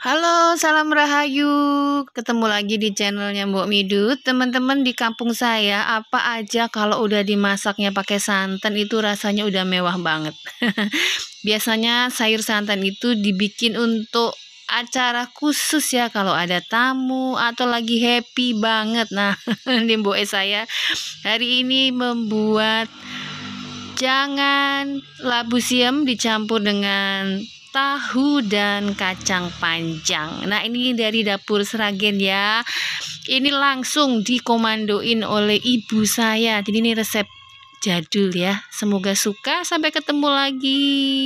Halo, salam rahayu. Ketemu lagi di channelnya Mbok Midut. Teman-teman di kampung saya, apa aja kalau udah dimasaknya pakai santan itu rasanya udah mewah banget. Biasanya sayur santan itu dibikin untuk acara khusus ya kalau ada tamu atau lagi happy banget. Nah, di Mbok saya hari ini membuat jangan labu siam dicampur dengan tahu dan kacang panjang. Nah, ini dari dapur Seragen ya. Ini langsung dikomandoin oleh ibu saya. Jadi ini resep jadul ya. Semoga suka. Sampai ketemu lagi.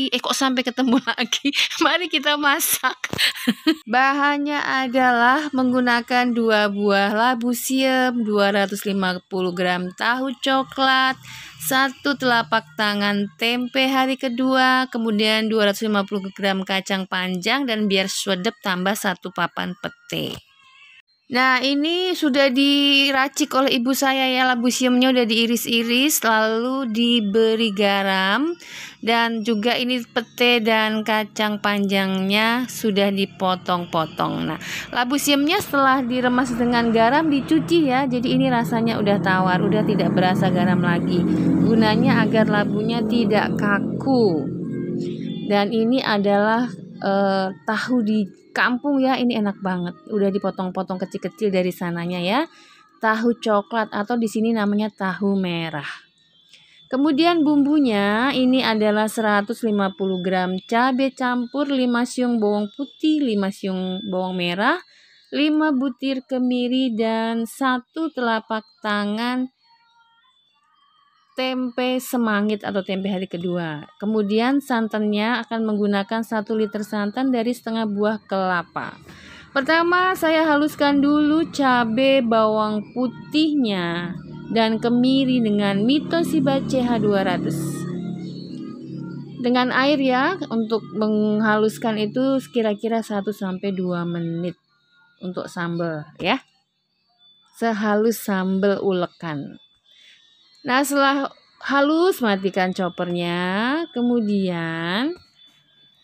Eh kok sampai ketemu lagi? Mari kita masak. Bahannya adalah menggunakan dua buah labu siam, 250 gram tahu coklat, satu telapak tangan tempe hari kedua, kemudian 250 gram kacang panjang dan biar swedep tambah satu papan pete. Nah, ini sudah diracik oleh ibu saya ya. labu siemnya udah diiris-iris lalu diberi garam dan juga ini pete dan kacang panjangnya sudah dipotong-potong. Nah, labu siemnya setelah diremas dengan garam dicuci ya. Jadi ini rasanya udah tawar, udah tidak berasa garam lagi. Gunanya agar labunya tidak kaku. Dan ini adalah uh, tahu di kampung ya ini enak banget udah dipotong-potong kecil-kecil dari sananya ya tahu coklat atau di sini namanya tahu merah Kemudian bumbunya ini adalah 150 gram cabai campur, 5 siung bawang putih, 5 siung bawang merah, 5 butir kemiri dan 1 telapak tangan tempe semangit atau tempe hari kedua. Kemudian santannya akan menggunakan 1 liter santan dari setengah buah kelapa. Pertama, saya haluskan dulu cabai bawang putihnya dan kemiri dengan mitosiba CH200. Dengan air ya, untuk menghaluskan itu kira-kira 1 sampai 2 menit untuk sambal ya. Sehalus sambal ulekan. Nah, setelah halus matikan choppernya, kemudian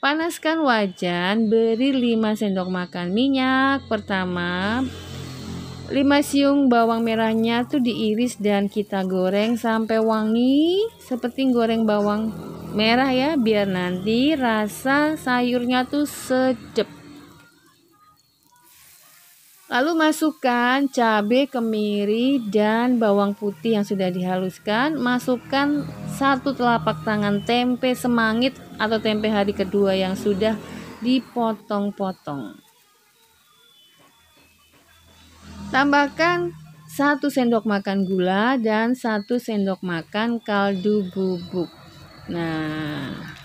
panaskan wajan, beri 5 sendok makan minyak pertama. 5 siung bawang merahnya tuh diiris dan kita goreng sampai wangi seperti goreng bawang merah ya biar nanti rasa sayurnya tuh sedep Lalu masukkan cabai, kemiri, dan bawang putih yang sudah dihaluskan. Masukkan satu telapak tangan tempe semangit atau tempe hari kedua yang sudah dipotong-potong. Tambahkan satu sendok makan gula dan satu sendok makan kaldu bubuk. Nah,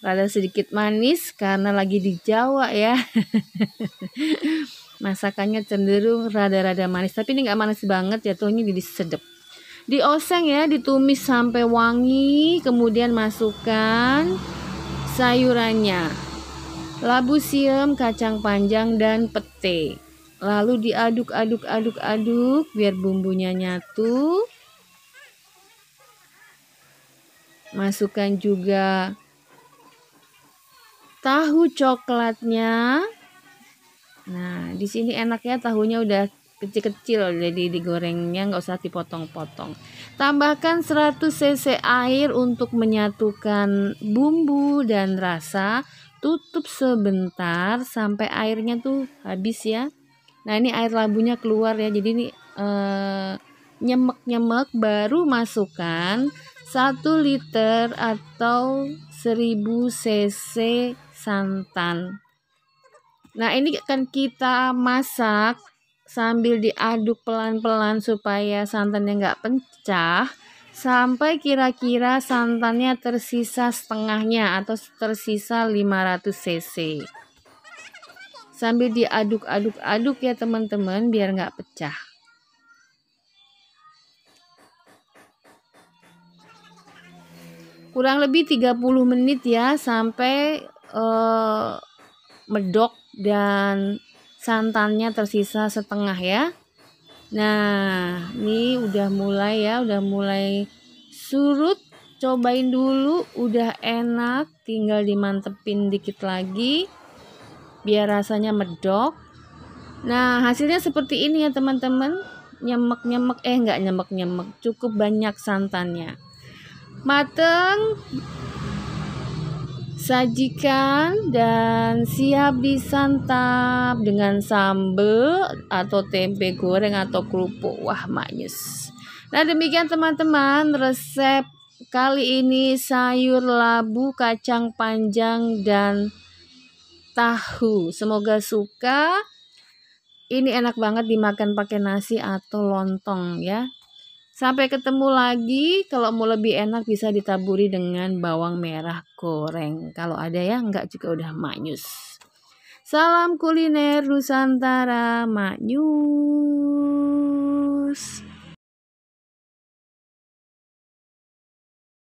rada sedikit manis karena lagi di Jawa ya. Masakannya cenderung rada-rada manis, tapi ini nggak manis banget ya jatuhnya jadi sedap. Dioseng ya, ditumis sampai wangi, kemudian masukkan sayurannya. Labu siam, kacang panjang dan pete. Lalu diaduk-aduk-aduk-aduk biar bumbunya nyatu. Masukkan juga tahu coklatnya. Nah, di sini enaknya tahunya udah kecil-kecil jadi digorengnya nggak usah dipotong-potong. Tambahkan 100 cc air untuk menyatukan bumbu dan rasa. Tutup sebentar sampai airnya tuh habis ya. Nah, ini air labunya keluar ya. Jadi ini eh, nyemek-nyemek baru masukkan 1 liter atau 1000 cc santan. Nah, ini akan kita masak sambil diaduk pelan-pelan supaya santannya nggak pecah sampai kira-kira santannya tersisa setengahnya atau tersisa 500 cc. Sambil diaduk-aduk-aduk ya teman-teman biar nggak pecah. kurang lebih 30 menit ya sampai Eh, medok dan santannya tersisa setengah ya. Nah, ini udah mulai ya, udah mulai surut. Cobain dulu, udah enak, tinggal dimantepin dikit lagi biar rasanya medok. Nah, hasilnya seperti ini ya, teman-teman. Nyemek-nyemek eh enggak nyemek-nyemek, cukup banyak santannya. Mateng Sajikan dan siap disantap dengan sambal atau tempe goreng atau kerupuk. Wah, manis Nah, demikian teman-teman resep kali ini sayur labu, kacang panjang dan tahu. Semoga suka. Ini enak banget dimakan pakai nasi atau lontong ya. Sampai ketemu lagi. Kalau mau lebih enak bisa ditaburi dengan bawang merah goreng. Kalau ada ya enggak juga udah maknyus. Salam kuliner Nusantara maknyus.